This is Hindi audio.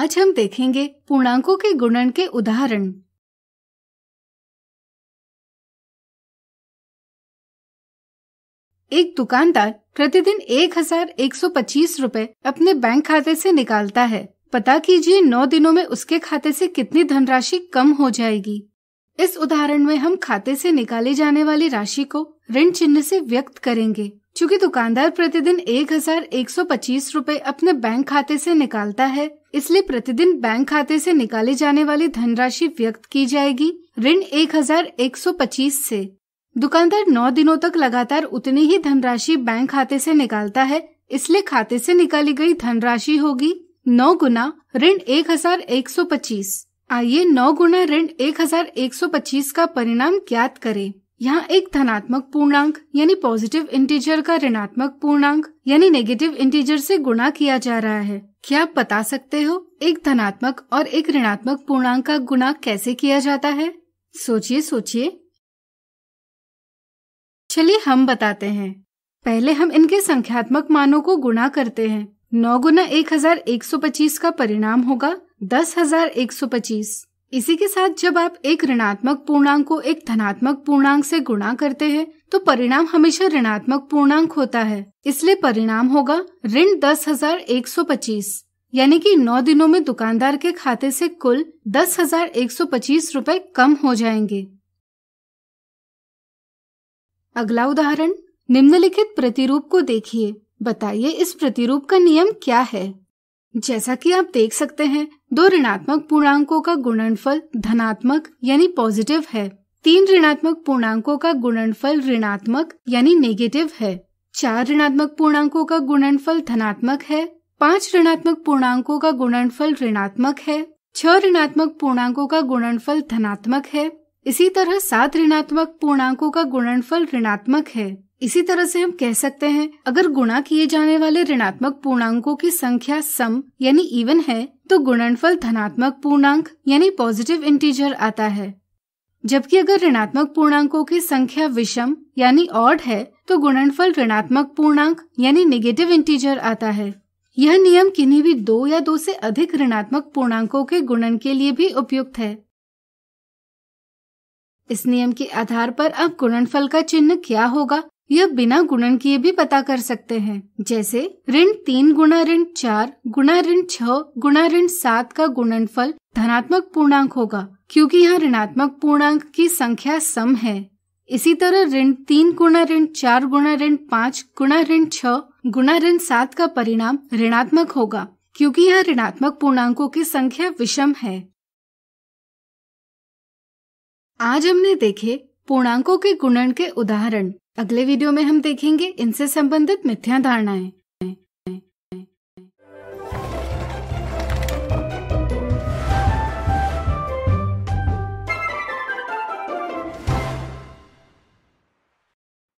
आज हम देखेंगे पूर्णांकों के गुणन के उदाहरण एक दुकानदार प्रतिदिन एक हजार एक सौ पच्चीस रूपए अपने बैंक खाते से निकालता है पता कीजिए नौ दिनों में उसके खाते से कितनी धनराशि कम हो जाएगी इस उदाहरण में हम खाते से निकाले जाने वाली राशि को ऋण चिन्ह से व्यक्त करेंगे क्योंकि दुकानदार प्रतिदिन एक हजार एक सौ पच्चीस रूपए अपने बैंक खाते से निकालता है इसलिए प्रतिदिन बैंक खाते से निकाली जाने वाली धनराशि व्यक्त की जाएगी ऋण एक हजार एक सौ पच्चीस से दुकानदार नौ दिनों तक लगातार उतनी ही धनराशि बैंक खाते से निकालता है इसलिए खाते से निकाली गई धनराशि होगी नौ गुना ऋण एक हजार एक सौ पच्चीस आइए नौ गुना ऋण एक हजार एक सौ पच्चीस का परिणाम ज्ञात करें यहाँ एक धनात्मक पूर्णांक यानी पॉजिटिव इंटीजर का ऋणात्मक पूर्णांक यानी नेगेटिव इंटीजर से गुणा किया जा रहा है क्या आप बता सकते हो एक धनात्मक और एक ऋणात्मक पूर्णांक का गुणा कैसे किया जाता है सोचिए सोचिए चलिए हम बताते हैं पहले हम इनके संख्यात्मक मानों को गुणा करते हैं नौ गुना एक हजार एक सौ पच्चीस का परिणाम होगा दस हजार एक सौ पच्चीस इसी के साथ जब आप एक ऋणात्मक पूर्णांक को एक धनात्मक पूर्णांक से गुणा करते हैं तो परिणाम हमेशा ऋणात्मक पूर्णांक होता है इसलिए परिणाम होगा ऋण दस हजार एक सौ पच्चीस यानी कि नौ दिनों में दुकानदार के खाते से कुल दस हजार एक सौ पच्चीस रूपए कम हो जाएंगे अगला उदाहरण निम्नलिखित प्रतिरूप को देखिए बताइए इस प्रतिरूप का नियम क्या है जैसा कि आप देख सकते हैं दो ऋणात्मक पूर्णांकों का गुणनफल धनात्मक यानी पॉजिटिव है तीन ऋणात्मक पूर्णांकों का गुणनफल ऋणात्मक यानी नेगेटिव है चार ऋणात्मक पूर्णांकों का गुणनफल धनात्मक है पांच ऋणात्मक पूर्णांकों का गुणनफल ऋणात्मक है छह ऋणात्मक पूर्णांकों का गुणनफल धनात्मक है इसी तरह सात ऋणात्मक पूर्णांकों का गुणनफल ऋणात्मक है इसी तरह से हम कह सकते हैं अगर गुणा किए जाने वाले ऋणात्मक पूर्णांकों की संख्या सम यानी इवन है तो गुणनफल धनात्मक पूर्णांक यानी पॉजिटिव इंटीजर आता है जबकि अगर ऋणात्मक पूर्णांकों की संख्या विषम यानी ऑड है तो गुणनफल ऋणात्मक पूर्णांक यानी नेगेटिव इंटीजर आता है यह नियम किन्हीं भी दो या दो से अधिक ऋणात्मक पूर्णांकों के गुणन के लिए भी उपयुक्त है इस नियम के आधार पर अब गुणनफल का चिन्ह क्या होगा यह बिना गुणन किए भी पता कर सकते हैं जैसे ऋण तीन गुणा ऋण चार गुणा ऋण छह गुणा ऋण सात का गुणनफल धनात्मक पूर्णांक होगा क्योंकि यहाँ ऋणात्मक पूर्णांक की संख्या सम है इसी तरह ऋण तीन गुणा ऋण चार गुणा ऋण पाँच गुणा ऋण छह गुणा ऋण सात का परिणाम ऋणात्मक होगा क्योंकि यहाँ ऋणात्मक पूर्णांकों की संख्या विषम है आज हमने देखे पूर्णांकों के गुणन के उदाहरण अगले वीडियो में हम देखेंगे इनसे संबंधित मिथ्या धारणाएं